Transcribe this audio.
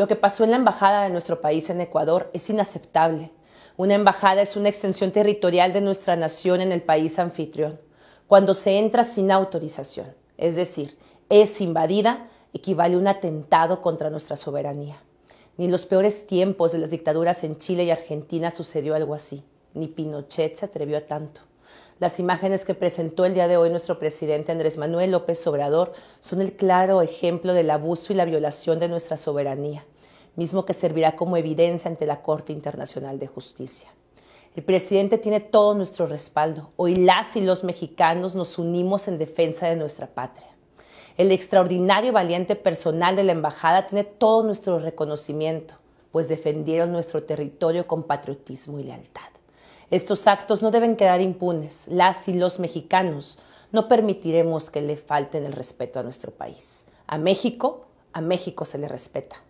Lo que pasó en la embajada de nuestro país en Ecuador es inaceptable. Una embajada es una extensión territorial de nuestra nación en el país anfitrión. Cuando se entra sin autorización, es decir, es invadida, equivale a un atentado contra nuestra soberanía. Ni en los peores tiempos de las dictaduras en Chile y Argentina sucedió algo así. Ni Pinochet se atrevió a tanto. Las imágenes que presentó el día de hoy nuestro presidente Andrés Manuel López Obrador son el claro ejemplo del abuso y la violación de nuestra soberanía, mismo que servirá como evidencia ante la Corte Internacional de Justicia. El presidente tiene todo nuestro respaldo. Hoy las y los mexicanos nos unimos en defensa de nuestra patria. El extraordinario y valiente personal de la embajada tiene todo nuestro reconocimiento, pues defendieron nuestro territorio con patriotismo y lealtad. Estos actos no deben quedar impunes. Las y los mexicanos no permitiremos que le falten el respeto a nuestro país. A México, a México se le respeta.